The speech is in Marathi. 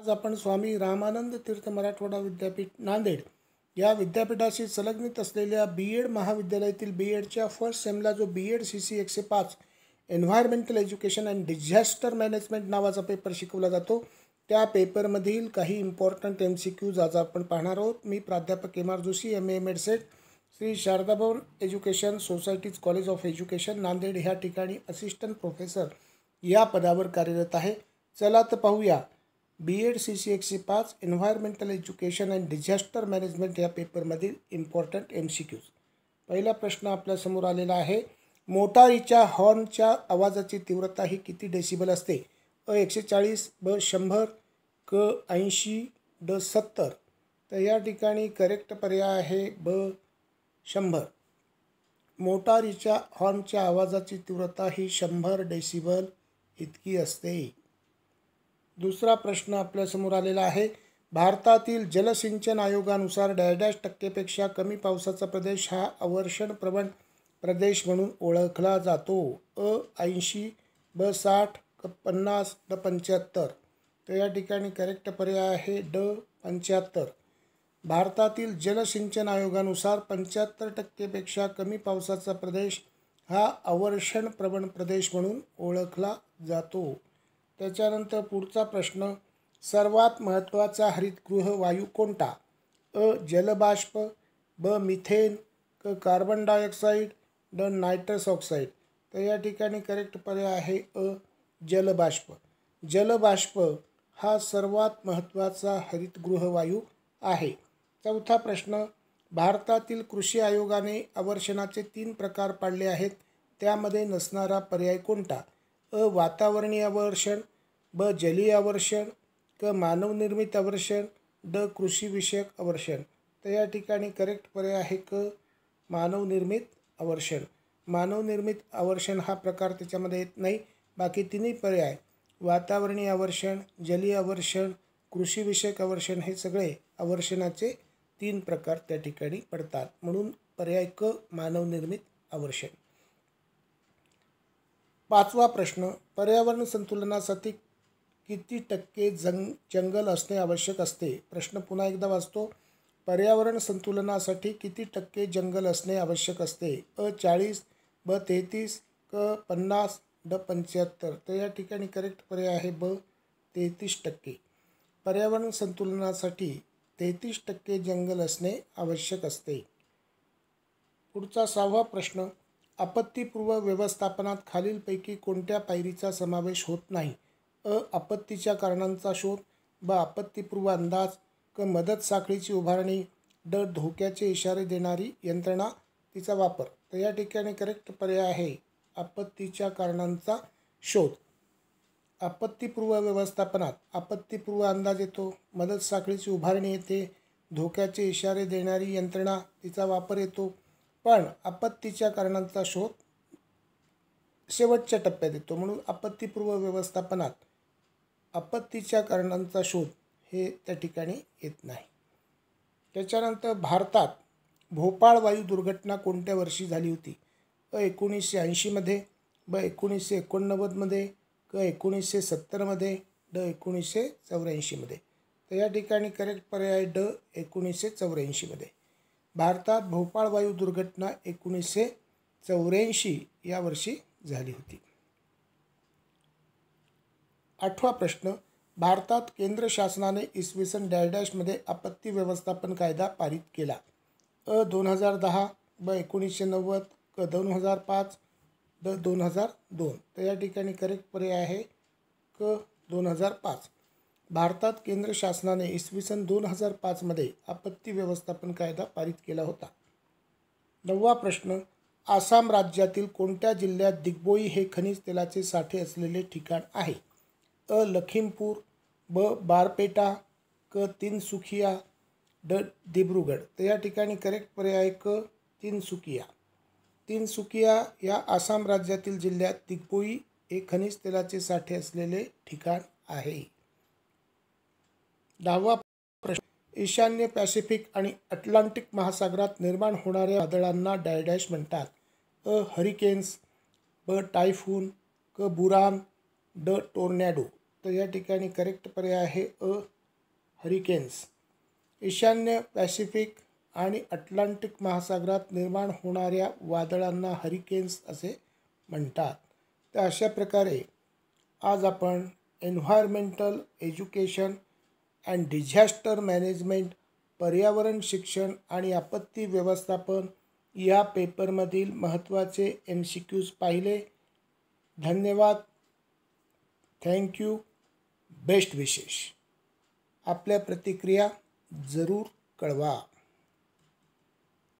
आज आपण स्वामी रामानंद तीर्थ मराठवाडा विद्यापीठ नांदेड या विद्यापीठाशी संलग्नित असलेल्या बी एड महाविद्यालयातील बी एडच्या फर्स्ट सेमला जो बी एड सी सी एकशे पाच environmental education and disaster management नावाचा पेपर शिकवला जातो त्या पेपरमधील काही इम्पॉर्टंट एम सी क्यूज आज आपण पाहणार आहोत मी प्राध्यापक M R Joshi M A set Shri Shardabhavan education society's college of education Nanded ह्या ठिकाणी असिस्टंट प्रोफेसर या पदावर कार्यरत आहे चला तर पाहूया बी एड सी सी एक्सी पाच environmental education and disaster management या पेपरमधील इम्पॉर्टंट एम सी क्यूज पहिला प्रश्न आपल्यासमोर आलेला आहे मोटारीच्या हॉर्नच्या आवाजाची तीव्रता ही किती डेसिबल असते अ एकशे चाळीस ब शंभर क ऐंशी ड सत्तर तर या ठिकाणी करेक्ट पर्याय आहे ब शंभर मोटारीच्या हॉर्नच्या आवाजाची तीव्रता ही शंभर डेसिबल इतकी असते दुसरा प्रश्न आपल्यासमोर आलेला आहे भारतातील जलसिंचन आयोगानुसार डॅडॅश टक्केपेक्षा कमी पावसाचा प्रदेश हा अवर्षण प्रवण प्रदेश म्हणून ओळखला जातो अ ऐंशी ब साठ क पन्नास ड पंच्याहत्तर तर या ठिकाणी करेक्ट पर्याय आहे ड पंच्याहत्तर भारतातील जलसिंचन आयोगानुसार पंच्याहत्तर टक्केपेक्षा कमी पावसाचा प्रदेश हा अवर्षण प्रवण प्रदेश म्हणून ओळखला जातो त्याच्यानंतर पुढचा प्रश्न सर्वात महत्त्वाचा हरितगृह वायू कोणता अ जलबाष्प ब मिथेन क कार्बन डायऑक्साईड ड नायट्रस ऑक्साईड तर या ठिकाणी करेक्ट पर्याय आहे अ जलबाष्प जलबाष्प हा सर्वात महत्त्वाचा हरितगृह वायू आहे चौथा प्रश्न भारतातील कृषी आयोगाने आवर्षणाचे तीन प्रकार पाडले आहेत त्यामध्ये नसणारा पर्याय कोणता अ वातावरणीय आवर्षण ब जलीय आवर्षण क मानवनिर्मित आवर्षण ड कृषीविषयक आवर्षण तर या ठिकाणी करेक्ट पर्याय आहे क मानवनिर्मित आवर्षण मानवनिर्मित आवर्षण हा प्रकार त्याच्यामध्ये येत नाही बाकी तिन्ही पर्याय वातावरणीय आवर्षण जलीय आवर्षण कृषीविषयक आवर्षण हे सगळे आवर्षणाचे तीन प्रकार त्या ठिकाणी पडतात म्हणून पर्याय क मानवनिर्मित आवर्षण पाचवा प्रश्न पर्यावरण संतुलनासाठी किती टक्के जंग जंगल असणे आवश्यक असते प्रश्न पुन्हा एकदा वाचतो पर्यावरण संतुलनासाठी किती टक्के जंगल असणे आवश्यक असते अ चाळीस ब तेहतीस क पन्नास ड पंच्याहत्तर तर या ठिकाणी करेक्ट पर्याय आहे ब तेहतीस टक्के पर्यावरण संतुलनासाठी तेहतीस टक्के जंगल असणे आवश्यक असते पुढचा सहावा प्रश्न आपत्तीपूर्व व्यवस्थापनात खालीलपैकी कोणत्या पायरीचा समावेश होत नाही अ आपत्तीच्या कारणांचा शोध ब आपत्तीपूर्व अंदाज क मदत साखळीची उभारणी ड धोक्याचे इशारे देणारी यंत्रणा तिचा वापर तर या ठिकाणी करेक्ट पर्याय आहे आपत्तीच्या कारणांचा शोध आपत्तीपूर्व व्यवस्थापनात आपत्तीपूर्व अंदाज येतो मदत साखळीची उभारणी येते धोक्याचे इशारे देणारी यंत्रणा तिचा वापर येतो पण आपत्तीच्या कारणांचा शोध शेवटच्या टप्प्यात येतो म्हणून आपत्तीपूर्व व्यवस्थापनात आपत्तीच्या कारणांचा शोध हे त्या ठिकाणी येत नाही त्याच्यानंतर भारतात भोपाळ वायू दुर्घटना कोणत्या वर्षी झाली होती अ एकोणीसशे ऐंशीमध्ये ब एकोणीसशे एकोणनव्वदमध्ये क एकोणीसशे सत्तरमध्ये ड एकोणीसशे चौऱ्याऐंशीमध्ये तर या ठिकाणी करेक्ट पर्याय ड एकोणीसशे चौऱ्याऐंशीमध्ये भारतात भोपाळ वायू दुर्घटना एकोणीसशे चौऱ्याऐंशी या वर्षी झाली होती आठवा प्रश्न भारतात केंद्र शासनाने इसवी सन डॅश डॅशमध्ये आपत्ती व्यवस्थापन कायदा पारित केला अ दोन हजार दहा ब एकोणीसशे नव्वद क दोन हजार पाच द दोन हजार दोन तर या ठिकाणी करेक्ट पर्याय आहे क दोन हजार पाच भारतात केंद्र शासनाने इसवी सन दोन हजार पाचमध्ये आपत्ती व्यवस्थापन कायदा पारित केला होता नववा प्रश्न आसाम राज्यातील कोणत्या जिल्ह्यात दिग्बोई हे खनिज तेलाचे साठे असलेले ठिकाण आहे अ लखीमपूर ब बारपेटा क तिनसुखिया ड दिब्रुगड तर या ठिकाणी करेक्ट पर्याय क तिनसुकिया तीनसुकिया या आसाम राज्यातील जिल्ह्यात दिग्बोई हे खनिज तेलाचे साठे असलेले ठिकाण आहे दहावा प्रश्न ईशान्य पॅसिफिक आणि अटलांटिक महासागरात निर्माण होणाऱ्या वादळांना डायडॅश म्हणतात अ हरिकेन्स ब टायफून क बुरान ड टोर्नॅडो तर या ठिकाणी करेक्ट पर्याय आहे अ हरिकेन्स ईशान्य पॅसिफिक आणि अटलांटिक महासागरात निर्माण होणाऱ्या वादळांना हरिकेन्स असे म्हणतात तर अशा प्रकारे आज आपण environmental education and disaster management पर्यावरण शिक्षण आणि आपत्ती व्यवस्थापन या पेपरमधील महत्त्वाचे एम सी क्यूज पाहिले धन्यवाद थँक्यू बेस्ट विशेष आपल्या प्रतिक्रिया जरूर कळवा